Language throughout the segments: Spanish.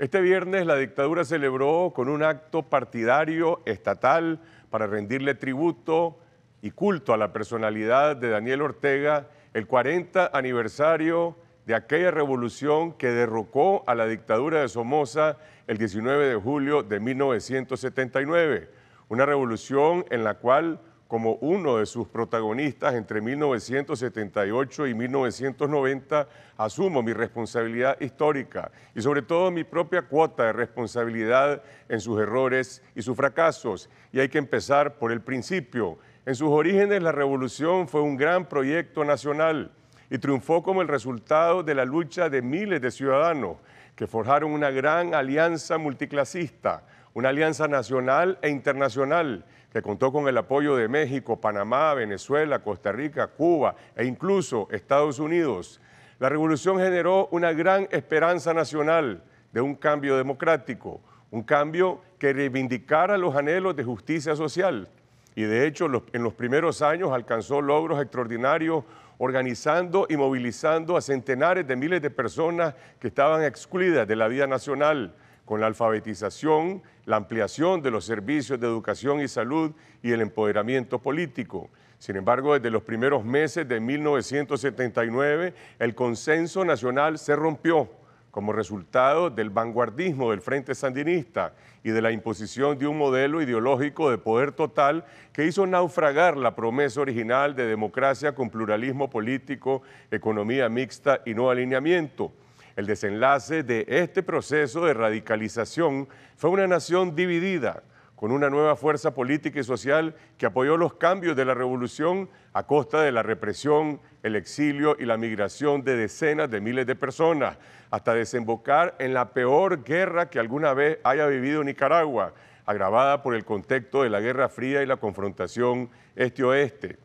Este viernes la dictadura celebró con un acto partidario estatal para rendirle tributo y culto a la personalidad de Daniel Ortega el 40 aniversario de aquella revolución que derrocó a la dictadura de Somoza el 19 de julio de 1979, una revolución en la cual como uno de sus protagonistas entre 1978 y 1990, asumo mi responsabilidad histórica y sobre todo mi propia cuota de responsabilidad en sus errores y sus fracasos. Y hay que empezar por el principio. En sus orígenes la revolución fue un gran proyecto nacional y triunfó como el resultado de la lucha de miles de ciudadanos que forjaron una gran alianza multiclasista, una alianza nacional e internacional que contó con el apoyo de México, Panamá, Venezuela, Costa Rica, Cuba e incluso Estados Unidos. La revolución generó una gran esperanza nacional de un cambio democrático, un cambio que reivindicara los anhelos de justicia social. Y de hecho, en los primeros años alcanzó logros extraordinarios organizando y movilizando a centenares de miles de personas que estaban excluidas de la vida nacional con la alfabetización, la ampliación de los servicios de educación y salud y el empoderamiento político. Sin embargo, desde los primeros meses de 1979, el consenso nacional se rompió como resultado del vanguardismo del Frente Sandinista y de la imposición de un modelo ideológico de poder total que hizo naufragar la promesa original de democracia con pluralismo político, economía mixta y no alineamiento. El desenlace de este proceso de radicalización fue una nación dividida, con una nueva fuerza política y social que apoyó los cambios de la revolución a costa de la represión, el exilio y la migración de decenas de miles de personas, hasta desembocar en la peor guerra que alguna vez haya vivido Nicaragua, agravada por el contexto de la Guerra Fría y la confrontación este-oeste.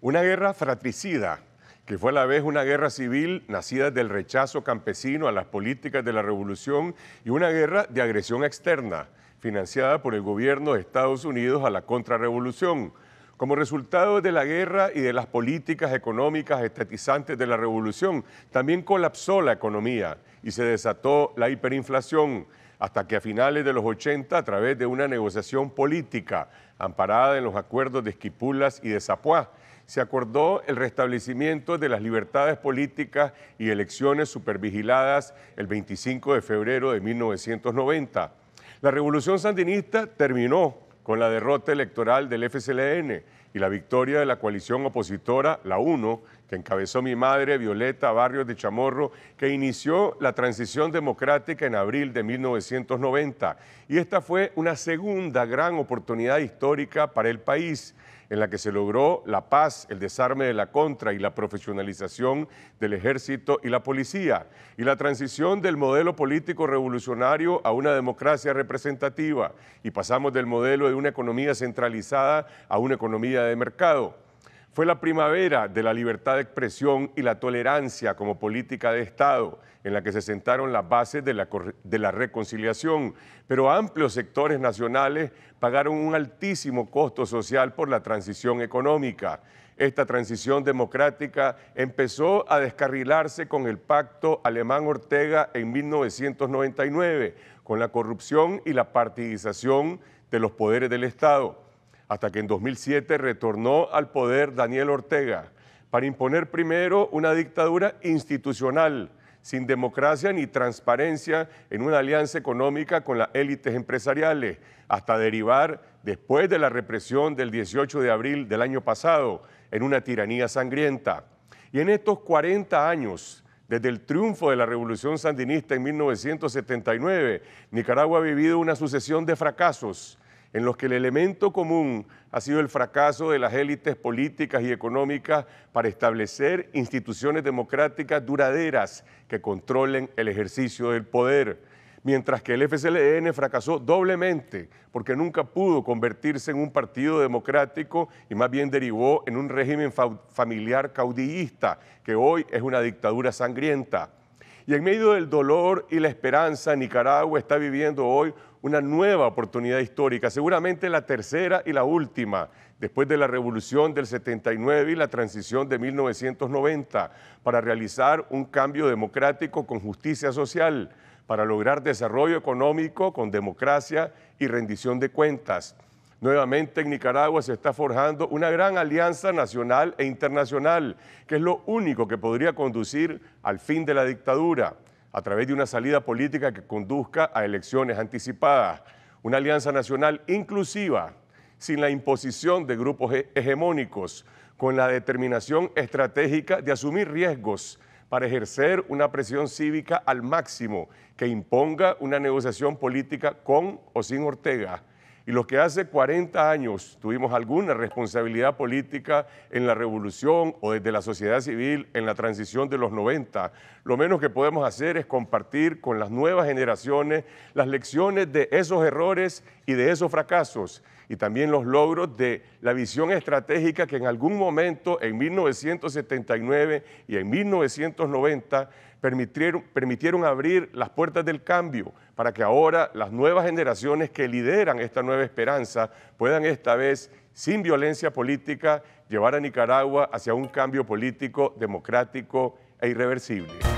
Una guerra fratricida que fue a la vez una guerra civil nacida del rechazo campesino a las políticas de la revolución y una guerra de agresión externa financiada por el gobierno de Estados Unidos a la contrarrevolución. Como resultado de la guerra y de las políticas económicas estatizantes de la revolución, también colapsó la economía y se desató la hiperinflación, hasta que a finales de los 80, a través de una negociación política amparada en los acuerdos de Esquipulas y de Zapuá, se acordó el restablecimiento de las libertades políticas y elecciones supervigiladas el 25 de febrero de 1990. La revolución sandinista terminó con la derrota electoral del FCLN y la victoria de la coalición opositora, la UNO, que encabezó mi madre, Violeta Barrios de Chamorro, que inició la transición democrática en abril de 1990. Y esta fue una segunda gran oportunidad histórica para el país en la que se logró la paz, el desarme de la contra y la profesionalización del ejército y la policía, y la transición del modelo político revolucionario a una democracia representativa, y pasamos del modelo de una economía centralizada a una economía de mercado. Fue la primavera de la libertad de expresión y la tolerancia como política de Estado, en la que se sentaron las bases de la, reconciliación, pero amplios sectores nacionales pagaron un altísimo costo social por la transición económica. Esta transición democrática empezó a descarrilarse con el pacto alemán-Ortega en 1999, con la corrupción y la partidización de los poderes del Estado hasta que en 2007 retornó al poder Daniel Ortega para imponer primero una dictadura institucional, sin democracia ni transparencia, en una alianza económica con las élites empresariales, hasta derivar, después de la represión del 18 de abril del año pasado, en una tiranía sangrienta. Y en estos 40 años, desde el triunfo de la Revolución Sandinista en 1979, Nicaragua ha vivido una sucesión de fracasos en los que el elemento común ha sido el fracaso de las élites políticas y económicas para establecer instituciones democráticas duraderas que controlen el ejercicio del poder, mientras que el FCLN fracasó doblemente porque nunca pudo convertirse en un partido democrático y más bien derivó en un régimen familiar caudillista que hoy es una dictadura sangrienta. Y en medio del dolor y la esperanza, Nicaragua está viviendo hoy una nueva oportunidad histórica, seguramente la tercera y la última, después de la revolución del 79 y la transición de 1990, para realizar un cambio democrático con justicia social, para lograr desarrollo económico con democracia y rendición de cuentas. Nuevamente en Nicaragua se está forjando una gran alianza nacional e internacional, que es lo único que podría conducir al fin de la dictadura a través de una salida política que conduzca a elecciones anticipadas, una alianza nacional inclusiva, sin la imposición de grupos hegemónicos, con la determinación estratégica de asumir riesgos para ejercer una presión cívica al máximo que imponga una negociación política con o sin Ortega y los que hace 40 años tuvimos alguna responsabilidad política en la revolución o desde la sociedad civil en la transición de los 90, lo menos que podemos hacer es compartir con las nuevas generaciones las lecciones de esos errores y de esos fracasos y también los logros de la visión estratégica que en algún momento, en 1979 y en 1990, permitieron, abrir las puertas del cambio para que ahora las nuevas generaciones que lideran esta nueva esperanza puedan esta vez, sin violencia política, llevar a Nicaragua hacia un cambio político, democrático e irreversible.